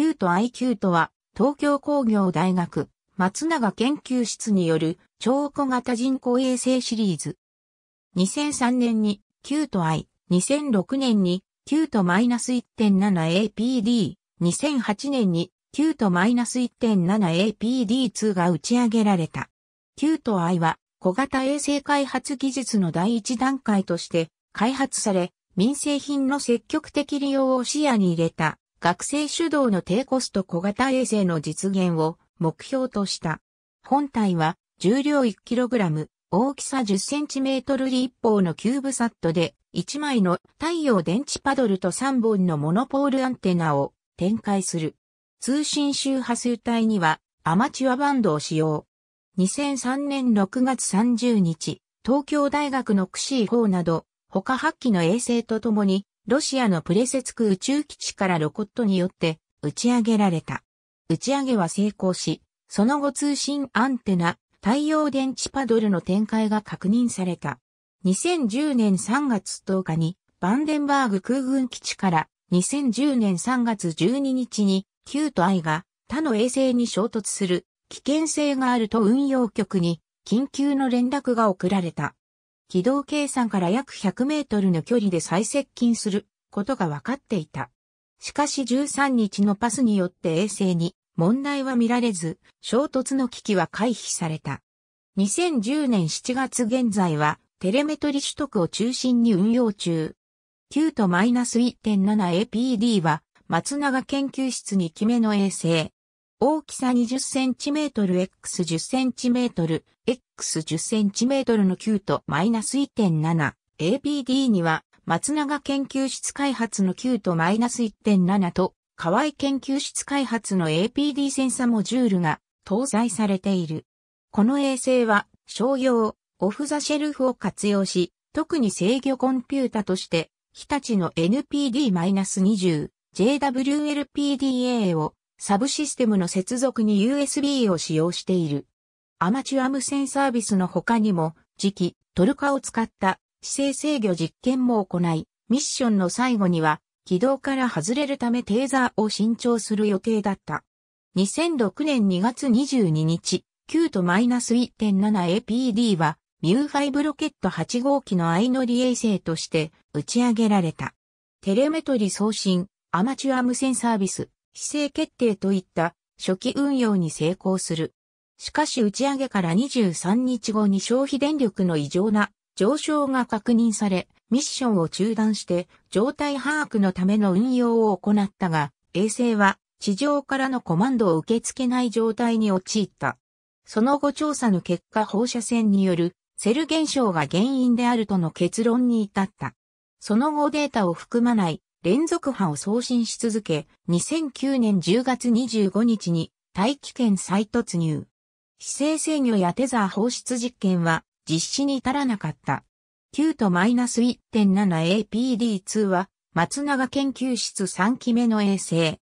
Q と IQ とは、東京工業大学、松永研究室による超小型人工衛星シリーズ。2003年に Q と I、2006年に Q と -1.7APD、2008年に Q と -1.7APD2 が打ち上げられた。Q と I は小型衛星開発技術の第一段階として開発され、民生品の積極的利用を視野に入れた学生主導の低コスト小型衛星の実現を目標とした。本体は重量 1kg、大きさ 10cm 立方のキューブサットで1枚の太陽電池パドルと3本のモノポールアンテナを展開する。通信周波数帯にはアマチュアバンドを使用。2003年6月30日、東京大学のクシー4など、他8機の衛星とともにロシアのプレセツク宇宙基地からロコットによって打ち上げられた。打ち上げは成功し、その後通信アンテナ、太陽電池パドルの展開が確認された。2010年3月10日にバンデンバーグ空軍基地から2010年3月12日に Q と I が他の衛星に衝突する危険性があると運用局に緊急の連絡が送られた。軌道計算から約100メートルの距離で最接近することが分かっていた。しかし13日のパスによって衛星に問題は見られず、衝突の危機は回避された。2010年7月現在はテレメトリ取得を中心に運用中。9と -1.7APD は松永研究室に決めの衛星。大きさ2 0 c m x 1 0 c m X10cm の9と -1.7、APD には松永研究室開発の9と -1.7 と河合研究室開発の APD センサモジュールが搭載されている。この衛星は商用、オフザシェルフを活用し、特に制御コンピュータとして、日立の NPD-20、JWLPDA をサブシステムの接続に USB を使用している。アマチュア無線サービスの他にも、磁気、トルカを使った姿勢制御実験も行い、ミッションの最後には、軌道から外れるためテーザーを新調する予定だった。2006年2月22日、Q と -1.7APD は、ミュー5ロケット8号機の相乗り衛星として打ち上げられた。テレメトリ送信、アマチュア無線サービス、姿勢決定といった初期運用に成功する。しかし打ち上げから23日後に消費電力の異常な上昇が確認され、ミッションを中断して状態把握のための運用を行ったが、衛星は地上からのコマンドを受け付けない状態に陥った。その後調査の結果放射線によるセル現象が原因であるとの結論に至った。その後データを含まない連続波を送信し続け、2009年10月25日に大気圏再突入。姿勢制御やテザー放出実験は実施に至らなかった。9と -1.7APD2 は松永研究室3期目の衛星。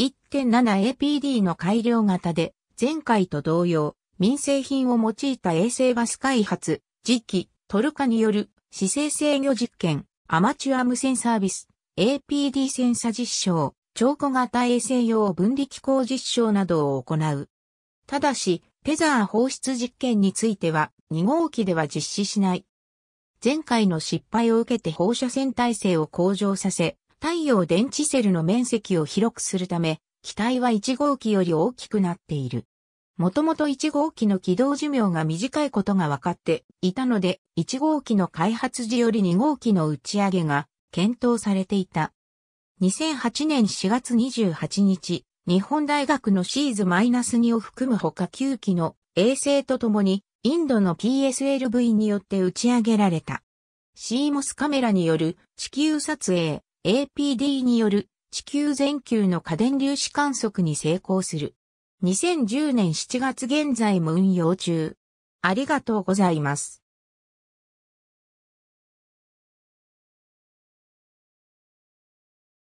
1.7APD の改良型で前回と同様民生品を用いた衛星バス開発、次期トルカによる姿勢制御実験、アマチュア無線サービス APD センサ実証、超小型衛星用分離機構実証などを行う。ただし、テザー放出実験については、2号機では実施しない。前回の失敗を受けて放射線耐性を向上させ、太陽電池セルの面積を広くするため、機体は1号機より大きくなっている。もともと1号機の軌道寿命が短いことが分かっていたので、1号機の開発時より2号機の打ち上げが検討されていた。2008年4月28日、日本大学のシーズ -2 を含むほか9機の衛星とともに、インドの PSLV によって打ち上げられた。CMOS カメラによる地球撮影、APD による地球全球の家電粒子観測に成功する。2010年7月現在も運用中。ありがとうございます。